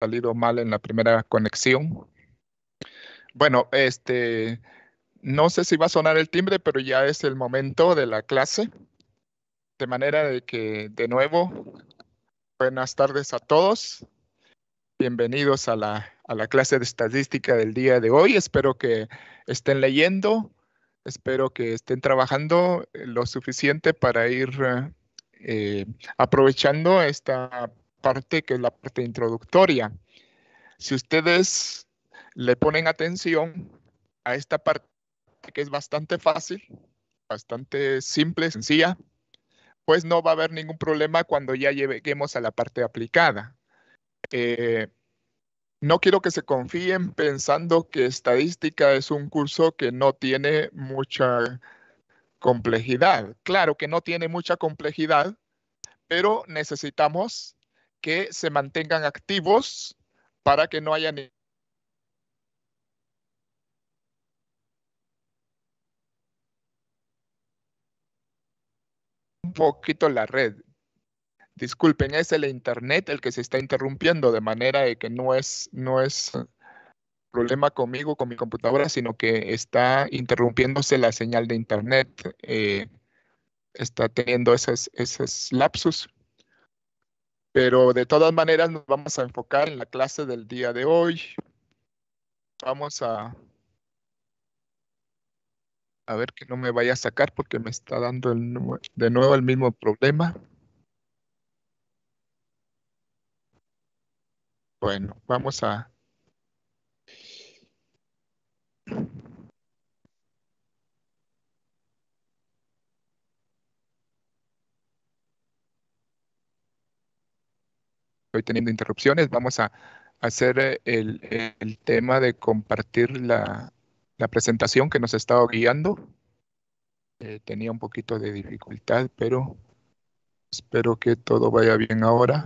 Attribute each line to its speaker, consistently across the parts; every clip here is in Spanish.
Speaker 1: salido mal en la primera conexión. Bueno, este, no sé si va a sonar el timbre, pero ya es el momento de la clase. De manera de que, de nuevo, buenas tardes a todos. Bienvenidos a la, a la clase de estadística del día de hoy. Espero que estén leyendo, espero que estén trabajando eh, lo suficiente para ir eh, aprovechando esta parte que es la parte introductoria. Si ustedes le ponen atención a esta parte que es bastante fácil, bastante simple, sencilla, pues no va a haber ningún problema cuando ya lleguemos a la parte aplicada. Eh, no quiero que se confíen pensando que estadística es un curso que no tiene mucha complejidad. Claro que no tiene mucha complejidad, pero necesitamos que se mantengan activos para que no haya ni un poquito la red. Disculpen, es el internet el que se está interrumpiendo de manera de que no es no es problema conmigo con mi computadora, sino que está interrumpiéndose la señal de internet. Eh, está teniendo esos, esos lapsus pero de todas maneras nos vamos a enfocar en la clase del día de hoy. Vamos a... A ver que no me vaya a sacar porque me está dando de nuevo el mismo problema. Bueno, vamos a... teniendo interrupciones. Vamos a hacer eh, el, tema de compartir la, presentación que nos estaba guiando. Eh, tenía un poquito de dificultad, pero espero que todo vaya bien ahora.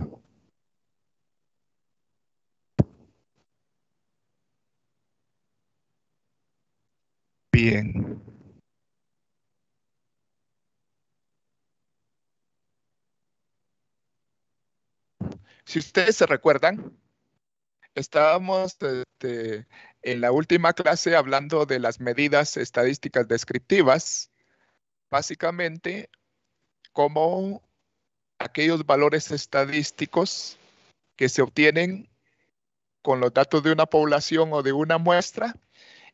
Speaker 1: Bien. Si ustedes se recuerdan, estábamos este, en la última clase hablando de las medidas estadísticas descriptivas, básicamente como aquellos valores estadísticos que se obtienen con los datos de una población o de una muestra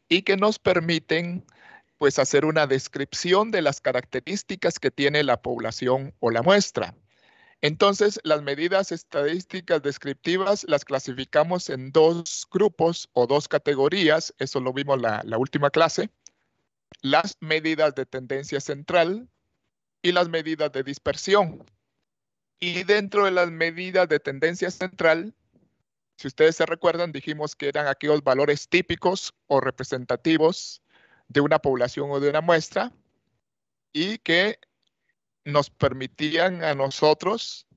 Speaker 1: y que nos permiten pues, hacer una descripción de las características que tiene la población o la muestra. Entonces, las medidas estadísticas descriptivas las clasificamos en dos grupos o dos categorías, eso lo vimos la, la última clase, las medidas de tendencia central y las medidas de dispersión. Y dentro de las medidas de tendencia central, si ustedes se recuerdan, dijimos que eran aquellos valores típicos o representativos de una población o de una muestra y que nos permitían a nosotros,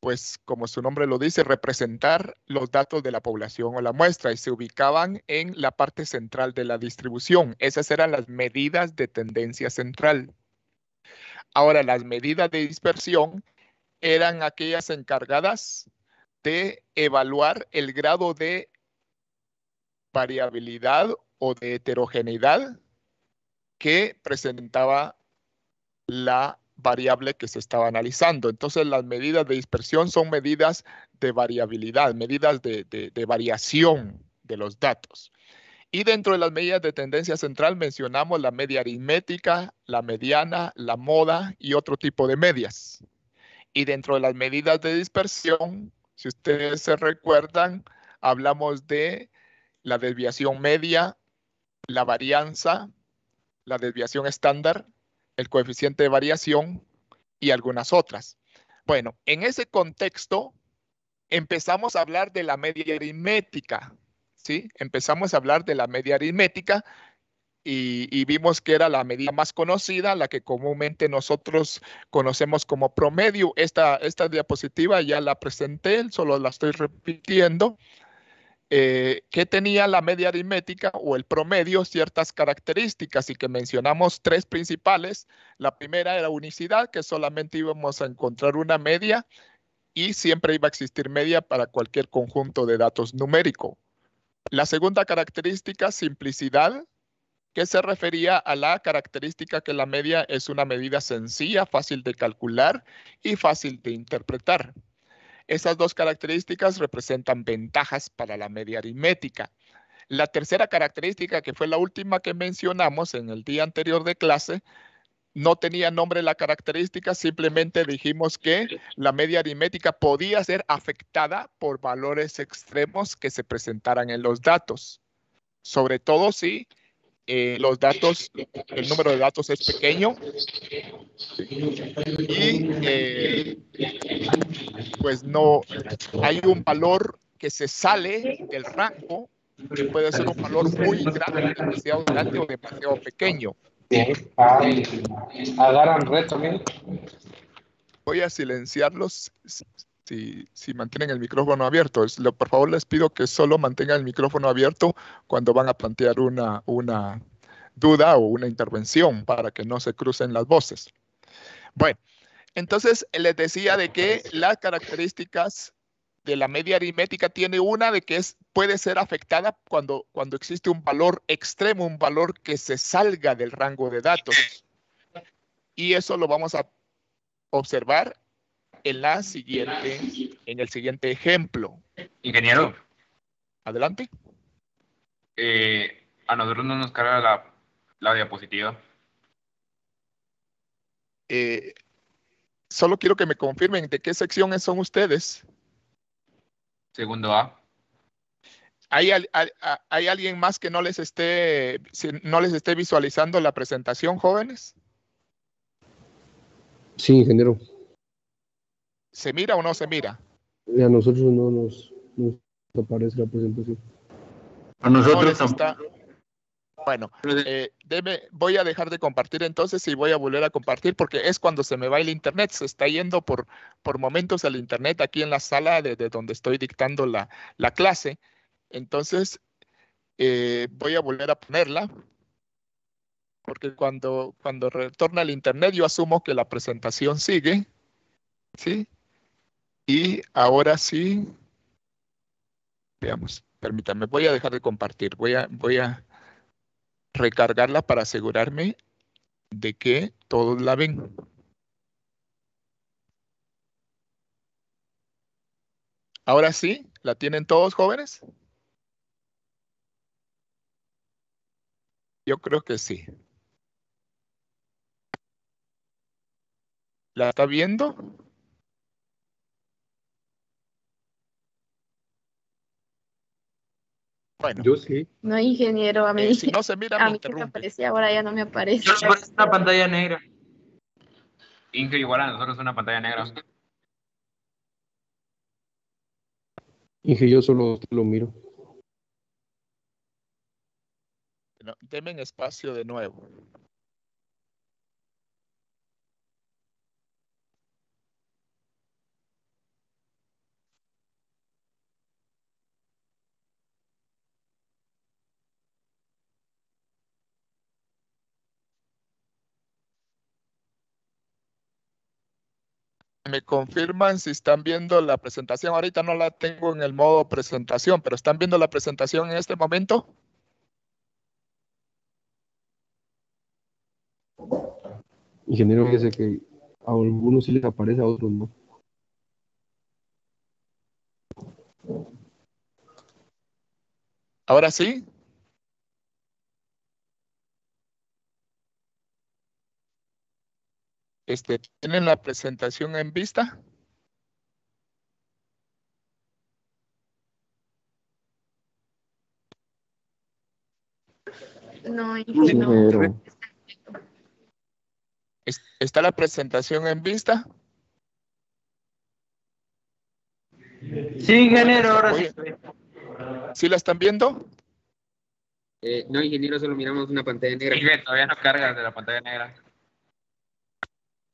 Speaker 1: pues como su nombre lo dice, representar los datos de la población o la muestra y se ubicaban en la parte central de la distribución. Esas eran las medidas de tendencia central. Ahora, las medidas de dispersión eran aquellas encargadas de evaluar el grado de variabilidad o de heterogeneidad que presentaba la variable que se estaba analizando. Entonces, las medidas de dispersión son medidas de variabilidad, medidas de, variación de los datos. Y dentro de las medidas de tendencia central mencionamos la media aritmética, la mediana, la moda y otro tipo de medias. Y dentro de las medidas de dispersión, si ustedes se recuerdan, hablamos de la desviación media, la varianza, la desviación estándar el coeficiente de variación y algunas otras. Bueno, en ese contexto empezamos a hablar de la media aritmética, ¿sí? Empezamos a hablar de la media aritmética y, vimos que era la medida más conocida, la que comúnmente nosotros conocemos como promedio. Esta, esta diapositiva ya la presenté, solo la estoy repitiendo. Eh, que tenía la media aritmética o el promedio ciertas características y que mencionamos tres principales. La primera era unicidad, que solamente íbamos a encontrar una media y siempre iba a existir media para cualquier conjunto de datos numérico. La segunda característica, simplicidad, que se refería a la característica que la media es una medida sencilla, fácil de calcular y fácil de interpretar. Esas dos características representan ventajas para la media aritmética. La tercera característica, que fue la última que mencionamos en el día anterior de clase, no tenía nombre la característica, simplemente dijimos que la media aritmética podía ser afectada por valores extremos que se presentaran en los datos, sobre todo si eh, los datos, el número de datos es pequeño y eh, pues no hay un valor que se sale del rango, que puede ser un valor muy grande, demasiado grande o demasiado pequeño. Voy a silenciarlos si, mantienen el micrófono abierto. por favor, les pido que solo mantengan el micrófono abierto cuando van a plantear una, duda o una intervención para que no se crucen las voces. Bueno, entonces les decía de que las características de la media aritmética tiene una de que es, puede ser afectada cuando existe un valor extremo, un valor que se salga del rango de datos. Y eso lo vamos a observar en la siguiente, en el siguiente ejemplo. Ingeniero. Adelante. Eh, a nosotros no nos carga la, diapositiva. Eh, solo quiero que me confirmen de qué secciones son ustedes. Segundo A. ¿Hay, hay, hay alguien más que no les esté no les esté visualizando la presentación, jóvenes? Sí, ingeniero. ¿Se mira o no se mira? a nosotros no nos, nos aparece la presentación. A nosotros Bueno, eh, voy a dejar de compartir entonces y voy a volver a compartir porque es cuando se me va el internet. Se está yendo por, por momentos al internet aquí en la sala de, donde estoy dictando la, clase. Entonces, eh, voy a volver a ponerla porque cuando, cuando retorna el internet yo asumo que la presentación sigue. ¿Sí? Y ahora sí, veamos, permítanme, voy a dejar de compartir, voy a, voy a recargarla para asegurarme de que todos la ven. Ahora sí, ¿la tienen todos jóvenes? Yo creo que sí. ¿La está viendo? Bueno. Yo sí. No, ingeniero, a mí. Eh, si no se mira, a mí que me aparecía, ahora ya no me aparece. Yo no aparece una pantalla negra. Inge, igual a nosotros una pantalla negra. Inge, yo solo lo miro. Temen espacio de nuevo. confirman si están viendo la presentación. Ahorita no la tengo en el modo presentación, pero ¿están viendo la presentación en este momento? Ingeniero, fíjese que a algunos sí les aparece, a otros no. ¿Ahora sí? Este, ¿Tienen la presentación en vista? No, ingeniero. ¿Está la presentación en vista? Sí, ingeniero, ahora sí. ¿Sí la están viendo? Eh, no, ingeniero, solo miramos una pantalla negra. Sí, todavía no carga de la pantalla negra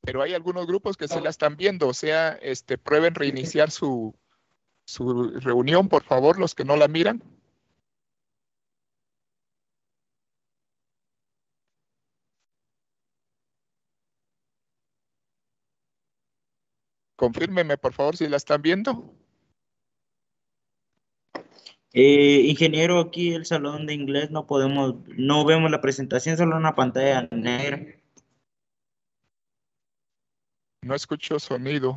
Speaker 1: pero hay algunos grupos que se la están viendo, o sea, este, prueben reiniciar su, reunión, por favor, los que no la miran. Confírmeme, por favor, si la están viendo. Eh, ingeniero, aquí el salón de inglés no podemos, no vemos la presentación, solo una pantalla negra. No escucho sonido.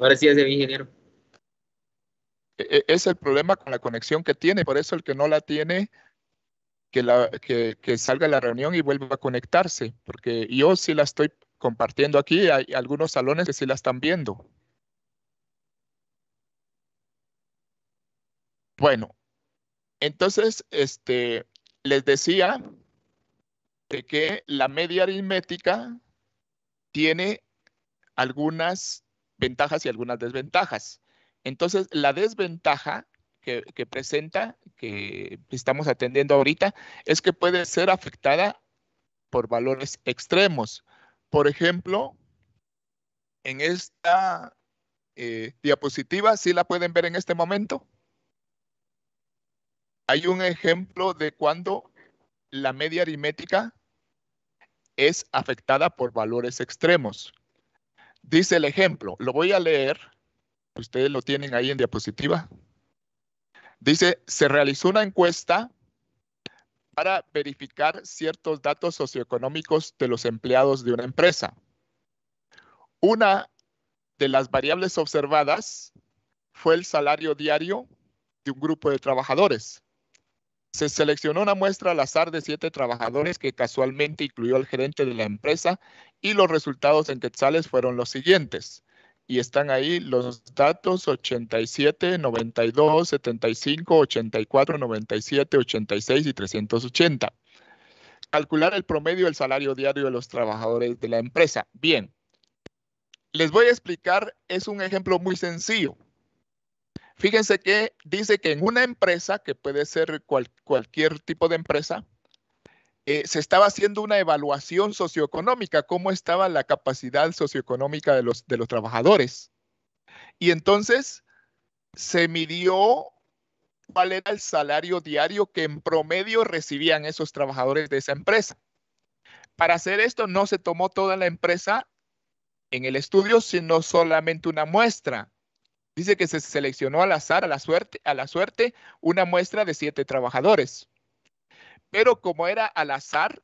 Speaker 1: Ahora sí ingeniero. E, e, es el problema con la conexión que tiene, por eso el que no la tiene, que, la, que, salga la reunión y vuelva a conectarse, porque yo sí la estoy compartiendo aquí, hay algunos salones que sí la están viendo. Bueno, entonces, este, les decía de que la media aritmética tiene algunas ventajas y algunas desventajas. Entonces, la desventaja que, presenta, que estamos atendiendo ahorita, es que puede ser afectada por valores extremos. Por ejemplo, en esta eh, diapositiva, si la pueden ver en este momento? hay un ejemplo de cuando la media aritmética es afectada por valores extremos. Dice el ejemplo, lo voy a leer, ustedes lo tienen ahí en diapositiva. Dice, se realizó una encuesta para verificar ciertos datos socioeconómicos de los empleados de una empresa. Una de las variables observadas fue el salario diario de un grupo de trabajadores. Se seleccionó una muestra al azar de siete trabajadores que casualmente incluyó al gerente de la empresa y los resultados en quetzales fueron los siguientes. Y están ahí los datos 87, 92, 75, 84, 97, 86 y 380. Calcular el promedio del salario diario de los trabajadores de la empresa. Bien, les voy a explicar, es un ejemplo muy sencillo. Fíjense que dice que en una empresa, que puede ser cualquier tipo de empresa, eh, se estaba haciendo una evaluación socioeconómica, cómo estaba la capacidad socioeconómica de los, de los trabajadores. Y entonces se midió cuál era el salario diario que en promedio recibían esos trabajadores de esa empresa. Para hacer esto no se tomó toda la empresa en el estudio, sino solamente una muestra. Dice que se seleccionó al azar, a la suerte, a la suerte una muestra de siete trabajadores. Pero como era al azar,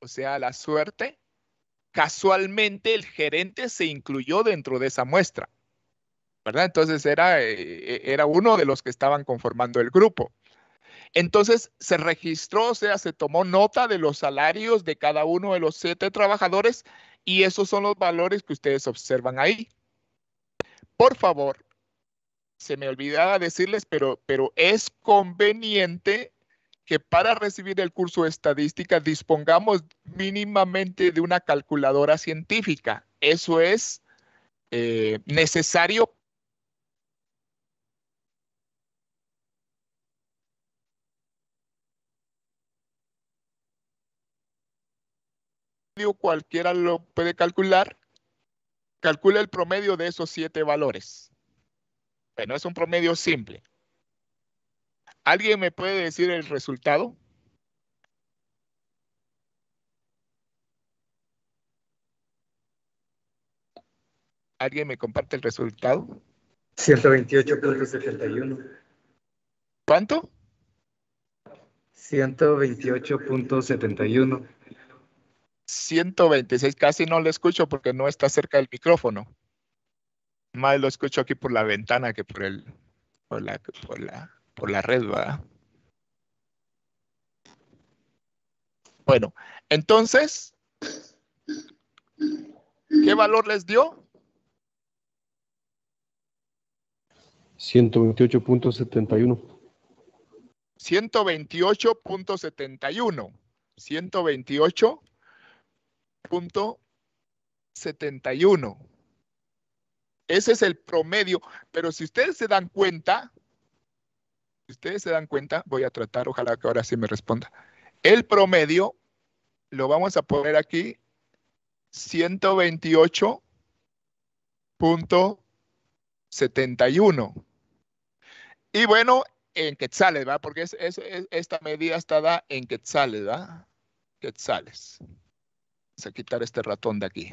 Speaker 1: o sea, a la suerte, casualmente el gerente se incluyó dentro de esa muestra. ¿verdad? Entonces era, eh, eh, era uno de los que estaban conformando el grupo. Entonces se registró, o sea, se tomó nota de los salarios de cada uno de los siete trabajadores y esos son los valores que ustedes observan ahí. Por favor, se me olvidaba decirles, pero, pero es conveniente que para recibir el curso de estadística dispongamos mínimamente de una calculadora científica. Eso es eh, necesario. Cualquiera lo puede calcular. Calcula el promedio de esos siete valores. Bueno, es un promedio simple. ¿Alguien me puede decir el resultado? ¿Alguien me comparte el resultado? 128.71. ¿Cuánto? 128.71. 126, casi no lo escucho porque no está cerca del micrófono. Más lo escucho aquí por la ventana que por el por la por la por la red, ¿verdad? Bueno, entonces, ¿qué valor les dio? 128.71. 128.71. 128.71. Ese es el promedio. Pero si ustedes se dan cuenta, si ustedes se dan cuenta, voy a tratar, ojalá que ahora sí me responda. El promedio lo vamos a poner aquí 128.71. Y bueno, en quetzales, ¿verdad? Porque esta medida está dada en quetzales, ¿verdad? Quetzales. Vamos a quitar este ratón de aquí.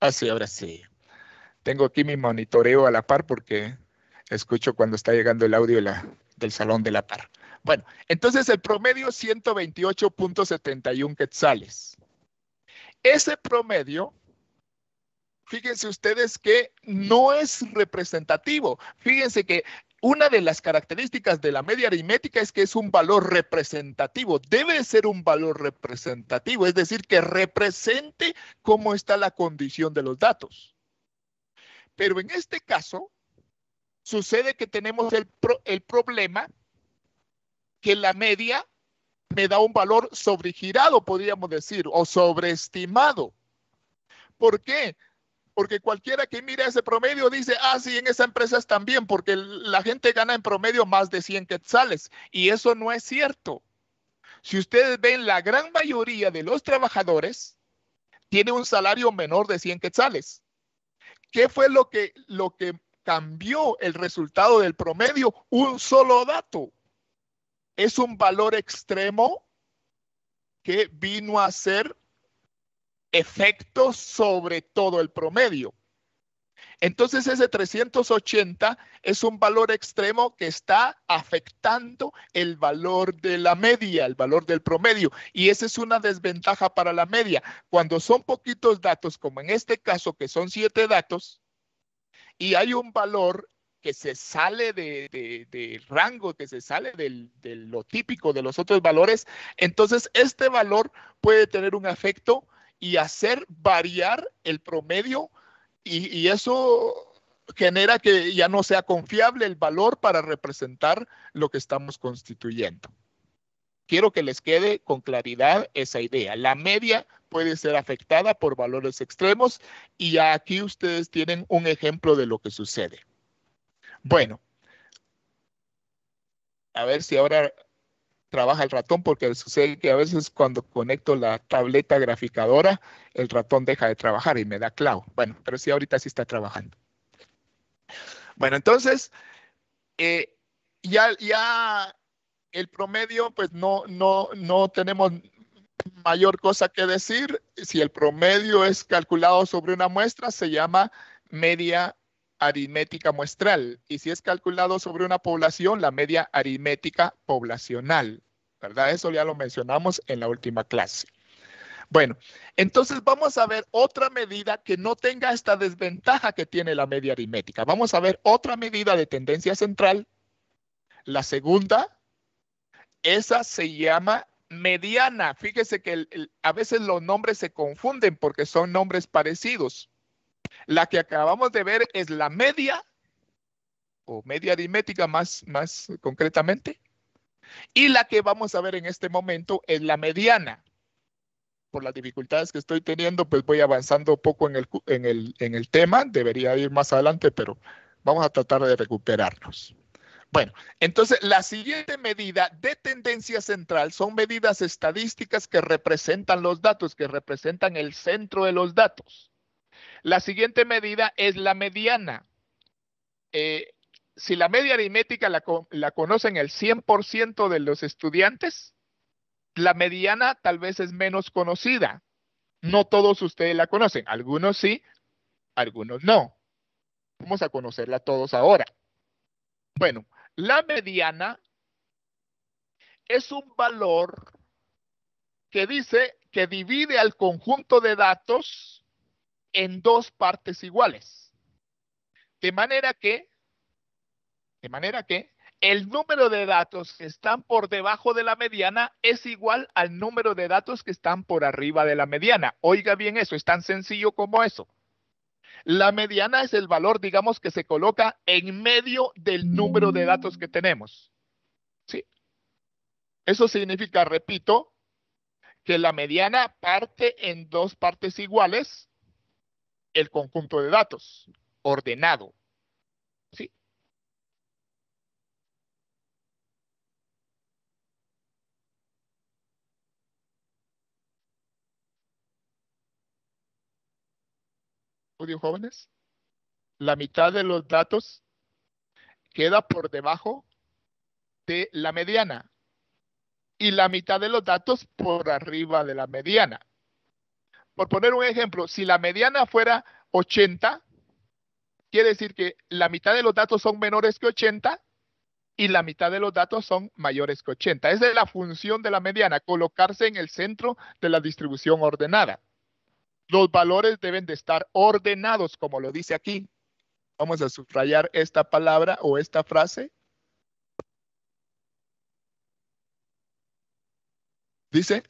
Speaker 1: Ah, sí, ahora sí. Tengo aquí mi monitoreo a la par porque escucho cuando está llegando el audio del salón de la par. Bueno, entonces el promedio 128.71 quetzales. Ese promedio, fíjense ustedes que no es representativo. Fíjense que una de las características de la media aritmética es que es un valor representativo, debe ser un valor representativo, es decir, que represente cómo está la condición de los datos. Pero en este caso, sucede que tenemos el, problema que la media me da un valor sobregirado, podríamos decir, o sobreestimado. ¿Por qué? porque cualquiera que mira ese promedio dice, ah, sí, en esa empresa también, porque la gente gana en promedio más de 100 quetzales. Y eso no es cierto. Si ustedes ven, la gran mayoría de los trabajadores tiene un salario menor de 100 quetzales. ¿Qué fue lo que, lo que cambió el resultado del promedio? Un solo dato. Es un valor extremo que vino a ser efectos sobre todo el promedio. Entonces ese 380 es un valor extremo que está afectando el valor de la media, el valor del promedio. Y esa es una desventaja para la media. Cuando son poquitos datos, como en este caso que son siete datos, y hay un valor que se sale del rango, que se sale de lo típico de los otros valores, entonces este valor puede tener un efecto y hacer variar el promedio y, eso genera que ya no sea confiable el valor para representar lo que estamos constituyendo. Quiero que les quede con claridad esa idea. La media puede ser afectada por valores extremos y aquí ustedes tienen un ejemplo de lo que sucede. Bueno, a ver si ahora trabaja el ratón porque sucede que a veces cuando conecto la tableta graficadora, el ratón deja de trabajar y me da clavo. Bueno, pero sí ahorita sí está trabajando. Bueno, entonces, eh, ya, ya el promedio, pues no, no, no tenemos mayor cosa que decir. Si el promedio es calculado sobre una muestra, se llama media aritmética muestral y si es calculado sobre una población, la media aritmética poblacional, ¿verdad? Eso ya lo mencionamos en la última clase. Bueno, entonces vamos a ver otra medida que no tenga esta desventaja que tiene la media aritmética. Vamos a ver otra medida de tendencia central. La segunda, esa se llama mediana. Fíjese que a veces los nombres se confunden porque son nombres parecidos. La que acabamos de ver es la media, o media aritmética más, más concretamente, y la que vamos a ver en este momento es la mediana. Por las dificultades que estoy teniendo, pues voy avanzando poco en el, en el tema, debería ir más adelante, pero vamos a tratar de recuperarnos. Bueno, entonces la siguiente medida de tendencia central son medidas estadísticas que representan los datos, que representan el centro de los datos. La siguiente medida es la mediana. Eh, si la media aritmética la, la conocen el 100% de los estudiantes, la mediana tal vez es menos conocida. No todos ustedes la conocen, algunos sí, algunos no. Vamos a conocerla todos ahora. Bueno, la mediana es un valor que dice que divide al conjunto de datos en dos partes iguales. De manera que, de manera que el número de datos que están por debajo de la mediana es igual al número de datos que están por arriba de la mediana. Oiga bien eso, es tan sencillo como eso. La mediana es el valor, digamos, que se coloca en medio del número de datos que tenemos. ¿Sí? Eso significa, repito, que la mediana parte en dos partes iguales el conjunto de datos ordenado. ¿Sí? ¿Odio jóvenes? La mitad de los datos queda por debajo de la mediana y la mitad de los datos por arriba de la mediana por poner un ejemplo, si la mediana fuera 80, quiere decir que la mitad de los datos son menores que 80 y la mitad de los datos son mayores que 80. Esa es la función de la mediana, colocarse en el centro de la distribución ordenada. Los valores deben de estar ordenados, como lo dice aquí. Vamos a subrayar esta palabra o esta frase. Dice,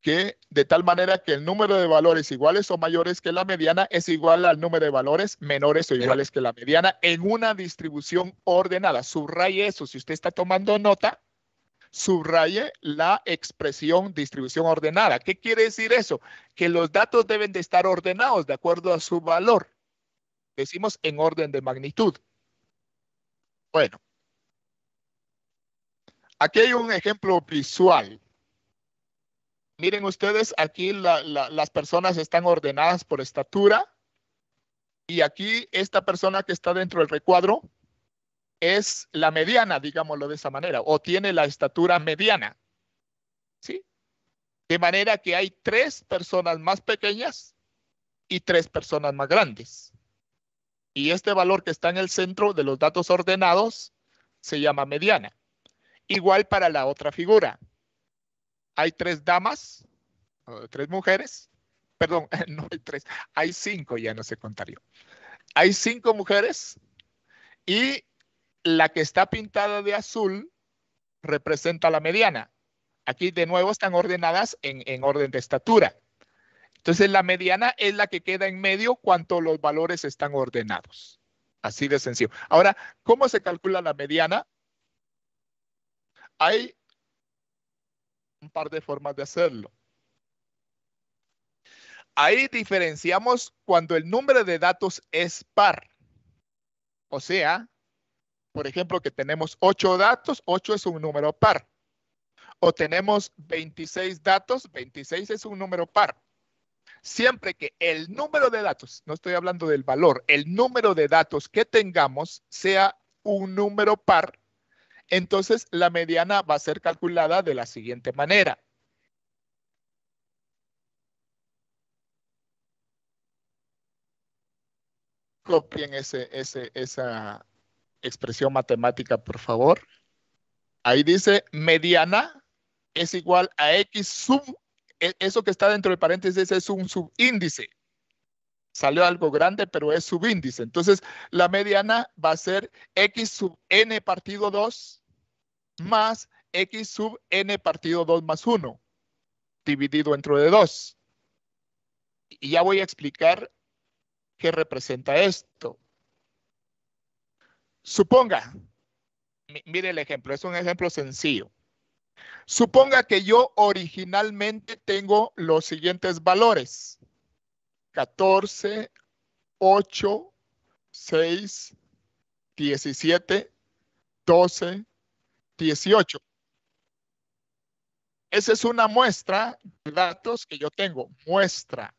Speaker 1: que de tal manera que el número de valores iguales o mayores que la mediana es igual al número de valores menores o iguales que la mediana en una distribución ordenada. Subraye eso. Si usted está tomando nota, subraye la expresión distribución ordenada. ¿Qué quiere decir eso? Que los datos deben de estar ordenados de acuerdo a su valor. Decimos en orden de magnitud. Bueno. Aquí hay un ejemplo visual Miren ustedes, aquí las personas están ordenadas por estatura. Y aquí esta persona que está dentro del recuadro es la mediana, digámoslo de esa manera, o tiene la estatura mediana. ¿Sí? De manera que hay tres personas más pequeñas y tres personas más grandes. Y este valor que está en el centro de los datos ordenados se llama mediana. Igual para la otra figura hay tres damas, tres mujeres, perdón, no hay tres, hay cinco, ya no se contaría. Hay cinco mujeres y la que está pintada de azul representa la mediana. Aquí de nuevo están ordenadas en, orden de estatura. Entonces la mediana es la que queda en medio cuando los valores están ordenados. Así de sencillo. Ahora, ¿cómo se calcula la mediana? Hay par de formas de hacerlo. Ahí diferenciamos cuando el número de datos es par. O sea, por ejemplo, que tenemos 8 datos, 8 es un número par. O tenemos 26 datos, 26 es un número par. Siempre que el número de datos, no estoy hablando del valor, el número de datos que tengamos sea un número par, entonces, la mediana va a ser calculada de la siguiente manera. Copien ese, esa expresión matemática, por favor. Ahí dice mediana es igual a X sub, e, eso que está dentro del paréntesis es un subíndice salió algo grande, pero es subíndice. Entonces, la mediana va a ser x sub n partido 2 más x sub n partido 2 más 1, dividido entre de 2. Y ya voy a explicar qué representa esto. Suponga, mire el ejemplo, es un ejemplo sencillo. Suponga que yo originalmente tengo los siguientes valores. 14, 8, 6, 17, 12, 18. Esa es una muestra de datos que yo tengo, muestra.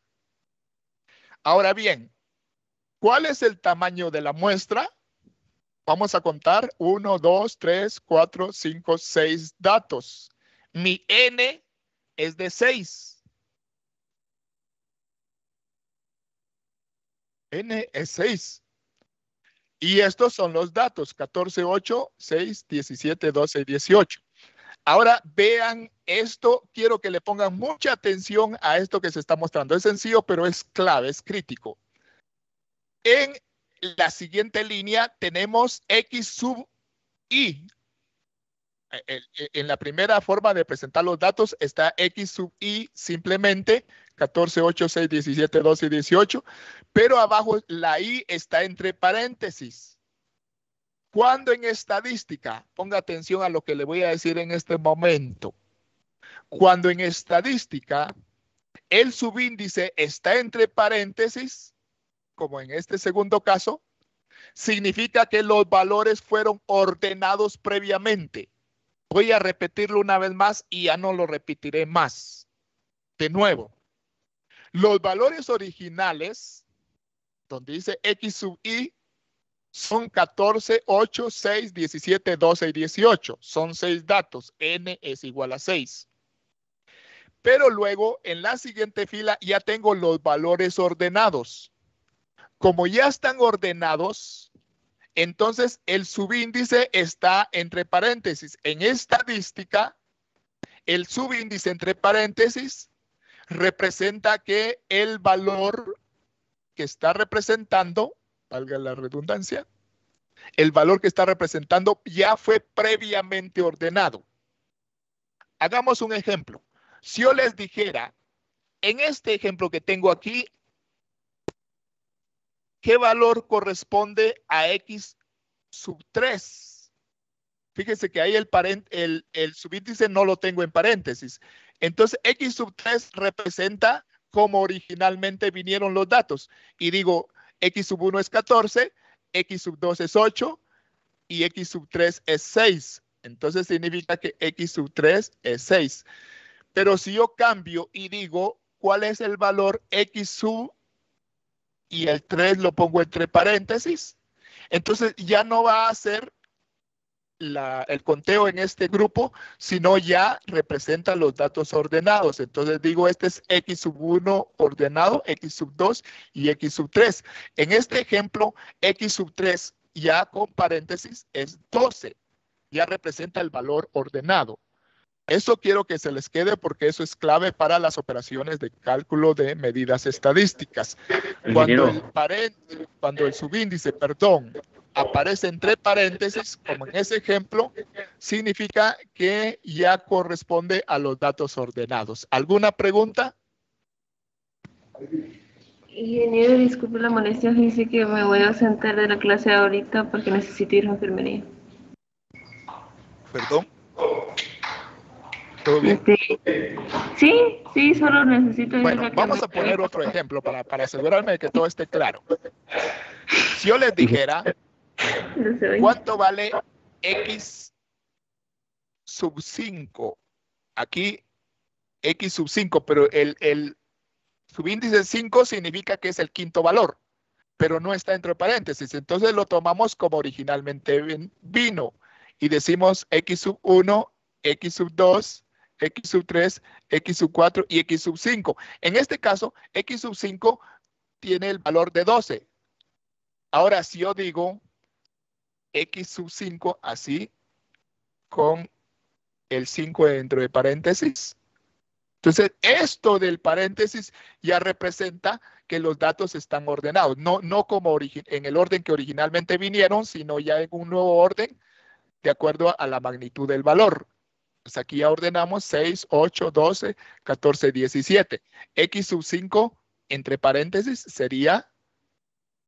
Speaker 1: Ahora bien, ¿cuál es el tamaño de la muestra? Vamos a contar 1, 2, 3, 4, 5, 6 datos. Mi n es de 6. N es 6. Y estos son los datos, 14, 8, 6, 17, 12 18. Ahora vean esto, quiero que le pongan mucha atención a esto que se está mostrando. Es sencillo, pero es clave, es crítico. En la siguiente línea tenemos X sub i. Eh, eh, eh, en la primera forma de presentar los datos está X sub i simplemente 14, 8, 6, 17, 12 y 18, pero abajo la I está entre paréntesis. Cuando en estadística, ponga atención a lo que le voy a decir en este momento, cuando en estadística el subíndice está entre paréntesis, como en este segundo caso, significa que los valores fueron ordenados previamente. Voy a repetirlo una vez más y ya no lo repetiré más. De nuevo, los valores originales, donde dice X sub I, son 14, 8, 6, 17, 12 y 18. Son seis datos. N es igual a 6. Pero luego, en la siguiente fila, ya tengo los valores ordenados. Como ya están ordenados, entonces el subíndice está entre paréntesis. En estadística, el subíndice entre paréntesis representa que el valor que está representando, valga la redundancia, el valor que está representando ya fue previamente ordenado. Hagamos un ejemplo. Si yo les dijera, en este ejemplo que tengo aquí, ¿qué valor corresponde a X sub 3? Fíjense que ahí el, el, el subíndice no lo tengo en paréntesis. Entonces, X sub 3 representa cómo originalmente vinieron los datos. Y digo, X sub 1 es 14, X sub 2 es 8 y X sub 3 es 6. Entonces significa que X sub 3 es 6. Pero si yo cambio y digo, ¿cuál es el valor X sub? Y el 3 lo pongo entre paréntesis. Entonces ya no va a ser el conteo en este grupo, sino ya representa los datos ordenados. Entonces digo, este es X sub 1 ordenado, X sub 2 y X sub 3. En este ejemplo, X sub 3 ya con paréntesis es 12, ya representa el valor ordenado. Eso quiero que se les quede porque eso es clave para las operaciones de cálculo de medidas estadísticas. Cuando cuando el subíndice, perdón, aparece entre paréntesis, como en ese ejemplo, significa que ya corresponde a los datos ordenados. ¿Alguna pregunta? Ingeniero, disculpe la molestia, dice que me voy a sentar de la clase ahorita porque necesito ir a enfermería. ¿Perdón? ¿Todo bien? Este, sí, sí, solo necesito ir bueno, Vamos a poner otro ejemplo para asegurarme de que todo esté claro. Si yo les dijera ¿Cuánto vale X sub 5? Aquí X sub 5, pero el, el subíndice 5 significa que es el quinto valor, pero no está entre paréntesis. Entonces lo tomamos como originalmente vino y decimos X sub 1, X sub 2, X sub 3, X sub 4 y X sub 5. En este caso, X sub 5 tiene el valor de 12. Ahora, si yo digo x sub 5, así con el 5 dentro de paréntesis. Entonces, esto del paréntesis ya representa que los datos están ordenados, no, como en el orden que originalmente vinieron, sino ya en un nuevo orden de acuerdo a la magnitud del valor. Pues aquí ya ordenamos 6, 8, 12, 14, 17. X sub 5 entre paréntesis sería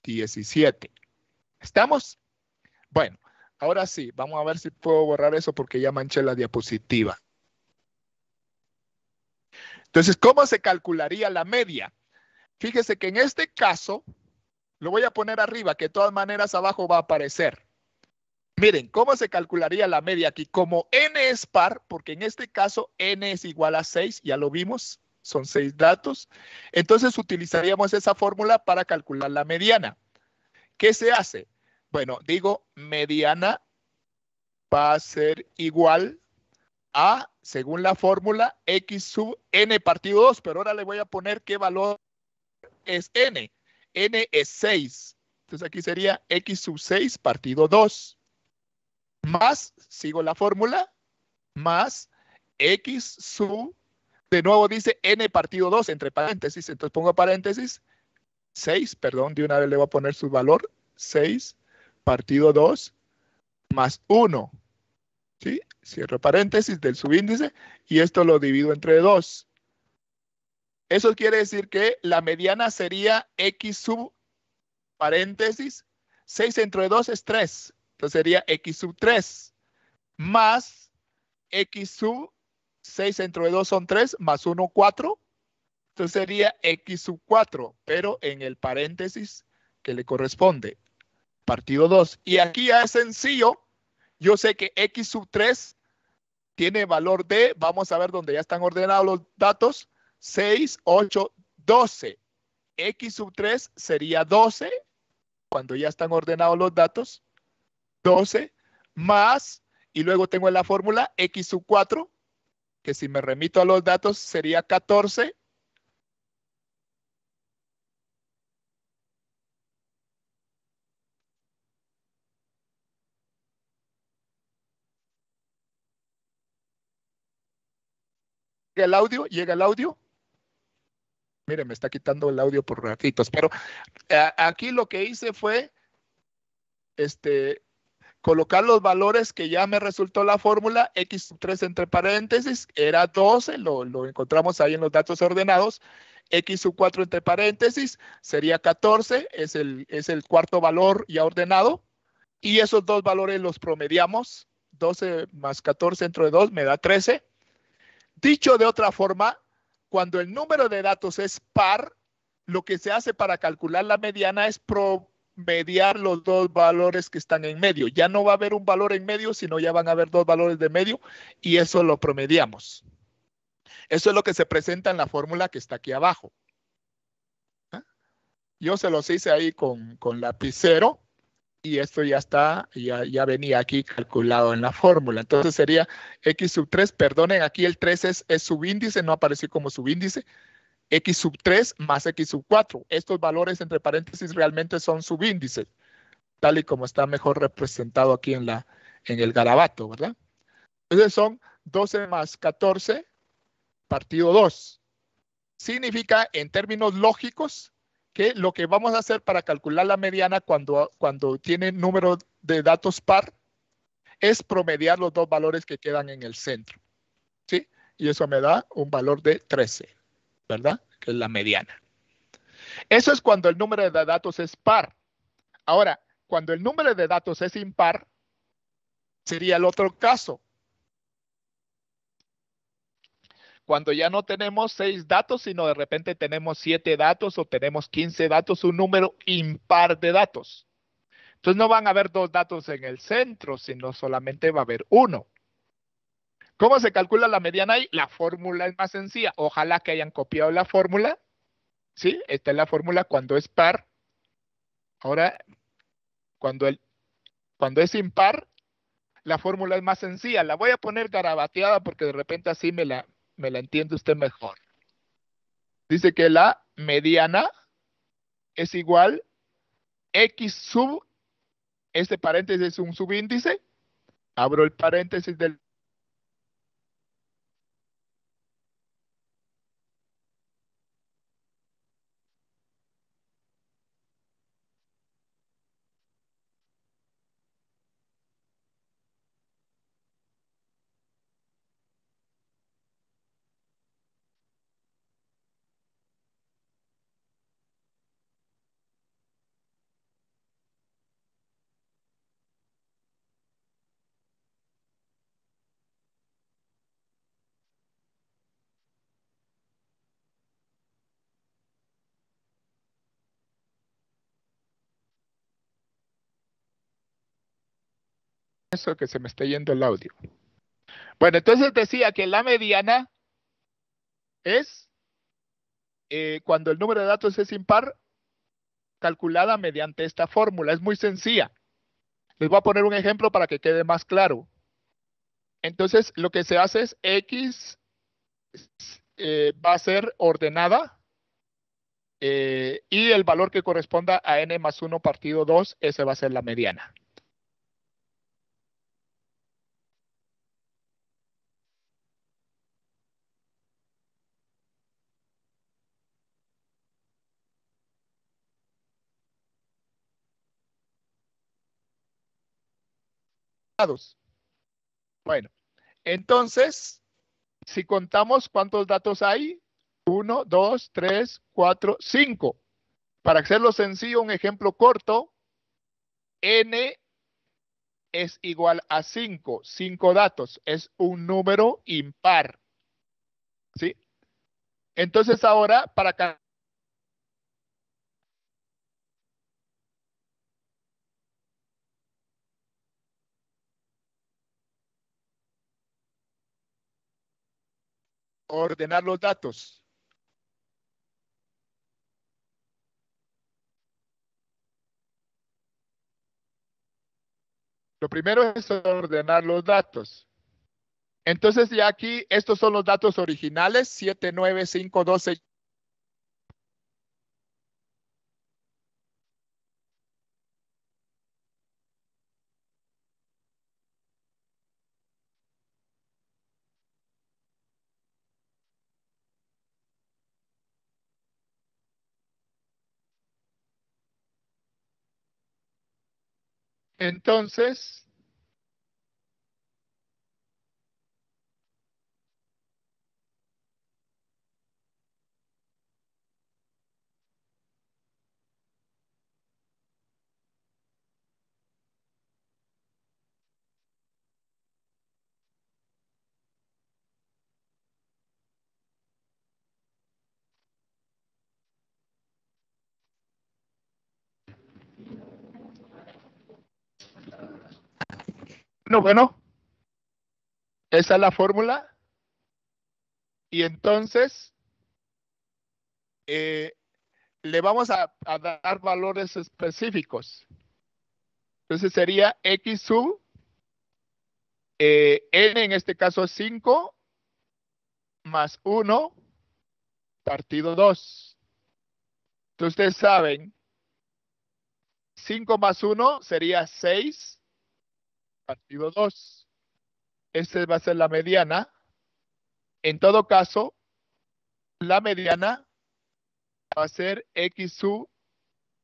Speaker 1: 17. ¿Estamos? Bueno, ahora sí, vamos a ver si puedo borrar eso porque ya manché la diapositiva. Entonces, ¿cómo se calcularía la media? Fíjese que en este caso, lo voy a poner arriba, que de todas maneras abajo va a aparecer. Miren, ¿cómo se calcularía la media aquí? Como n es par, porque en este caso n es igual a 6, ya lo vimos, son 6 datos. Entonces utilizaríamos esa fórmula para calcular la mediana. ¿Qué se hace? bueno, digo mediana va a ser igual a, según la fórmula, x sub n partido 2, pero ahora le voy a poner qué valor es n. n es 6. Entonces aquí sería x sub 6 partido 2. Más, sigo la fórmula, más x sub, de nuevo dice n partido 2 entre paréntesis, entonces pongo paréntesis, 6, perdón, de una vez le voy a poner su valor, 6 partido 2 más 1. ¿Sí? Cierro paréntesis del subíndice y esto lo divido entre 2. Eso quiere decir que la mediana sería x sub paréntesis 6 entre 2 es 3. Entonces sería x sub 3 más x sub 6 entre 2 son 3 más 1, 4. Entonces sería x sub 4, pero en el paréntesis que le corresponde partido 2. Y aquí ya es sencillo. Yo sé que X sub 3 tiene valor de, vamos a ver dónde ya están ordenados los datos, 6, 8, 12. X sub 3 sería 12, cuando ya están ordenados los datos, 12 más, y luego tengo en la fórmula X sub 4, que si me remito a los datos sería 14 el audio, llega el audio. Mire, me está quitando el audio por ratitos, pero eh, aquí lo que hice fue este, colocar los valores que ya me resultó la fórmula, x3 entre paréntesis, era 12, lo, encontramos ahí en los datos ordenados, x sub 4 entre paréntesis sería 14, es el, es el cuarto valor ya ordenado, y esos dos valores los promediamos, 12 más 14 entre 2 me da 13, Dicho de otra forma, cuando el número de datos es par, lo que se hace para calcular la mediana es promediar los dos valores que están en medio. Ya no va a haber un valor en medio, sino ya van a haber dos valores de medio y eso lo promediamos. Eso es lo que se presenta en la fórmula que está aquí abajo. ¿Ah? Yo se los hice ahí con, con lapicero y esto ya está, ya, ya venía aquí calculado en la fórmula. Entonces sería x sub 3, perdonen, aquí el 3 es, es subíndice, no apareció como subíndice, x sub 3 más x sub 4. Estos valores entre paréntesis realmente son subíndices, tal y como está mejor representado aquí en, la, en el garabato, ¿verdad? Entonces son 12 más 14 partido 2. Significa, en términos lógicos, que lo que vamos a hacer para calcular la mediana cuando, cuando tiene número de datos par es promediar los dos valores que quedan en el centro. ¿sí? Y eso me da un valor de 13, ¿verdad? Que es la mediana. Eso es cuando el número de datos es par. Ahora, cuando el número de datos es impar, sería el otro caso. cuando ya no tenemos seis datos, sino de repente tenemos siete datos o tenemos quince datos, un número impar de datos. Entonces no van a haber dos datos en el centro, sino solamente va a haber uno. ¿Cómo se calcula la mediana ahí? La fórmula es más sencilla. Ojalá que hayan copiado la fórmula. ¿Sí? Esta es la fórmula cuando es par. Ahora, cuando, el, cuando es impar, la fórmula es más sencilla. La voy a poner garabateada porque de repente así me la, me la entiende usted mejor. Dice que la mediana es igual x sub, este paréntesis es un subíndice, abro el paréntesis del eso que se me está yendo el audio. Bueno, entonces decía que la mediana es eh, cuando el número de datos es impar, calculada mediante esta fórmula. Es muy sencilla. Les voy a poner un ejemplo para que quede más claro. Entonces, lo que se hace es X eh, va a ser ordenada eh, y el valor que corresponda a n más 1 partido 2, ese va a ser la mediana. Bueno, entonces, si contamos cuántos datos hay, 1, 2, 3, 4, 5. Para hacerlo sencillo, un ejemplo corto, n es igual a 5. 5 datos es un número impar. ¿Sí? Entonces ahora, para ordenar los datos. Lo primero es ordenar los datos. Entonces ya aquí, estos son los datos originales, 5, 12 Entonces, Bueno, bueno, esa es la fórmula. Y entonces, eh, le vamos a, dar valores específicos. Entonces sería X sub eh, N, en este caso 5, más 1, partido 2. Entonces ustedes saben, 5 más 1 sería 6 partido 2. Este va a ser la mediana. En todo caso, la mediana va a ser x sub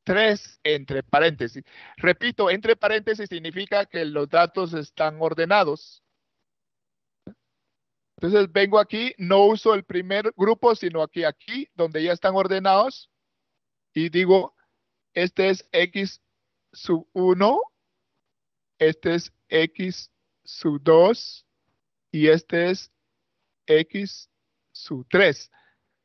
Speaker 1: 3 entre paréntesis. Repito, entre paréntesis significa que los datos están ordenados. Entonces vengo aquí, no uso el primer grupo, sino aquí, aquí, donde ya están ordenados. Y digo, este es x sub 1, este es x sub 2 y este es x sub 3.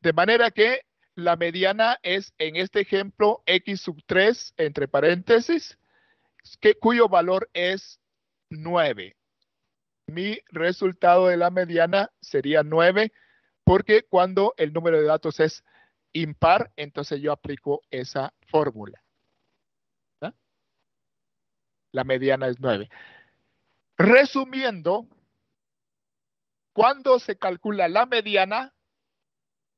Speaker 1: De manera que la mediana es, en este ejemplo, x sub 3, entre paréntesis, que, cuyo valor es 9. Mi resultado de la mediana sería 9, porque cuando el número de datos es impar, entonces yo aplico esa fórmula. La mediana es 9. Resumiendo, cuando se calcula la mediana,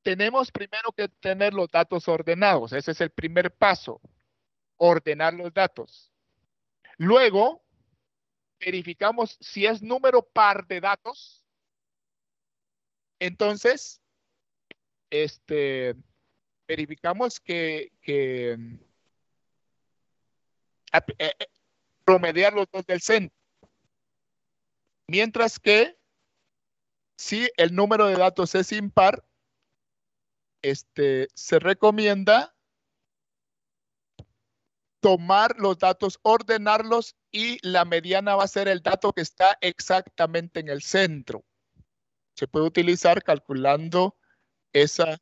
Speaker 1: tenemos primero que tener los datos ordenados. Ese es el primer paso, ordenar los datos. Luego, verificamos si es número par de datos. Entonces, este, verificamos que, eh, eh, promediar los dos del centro. Mientras que si el número de datos es impar, este, se recomienda tomar los datos, ordenarlos y la mediana va a ser el dato que está exactamente en el centro. Se puede utilizar calculando esa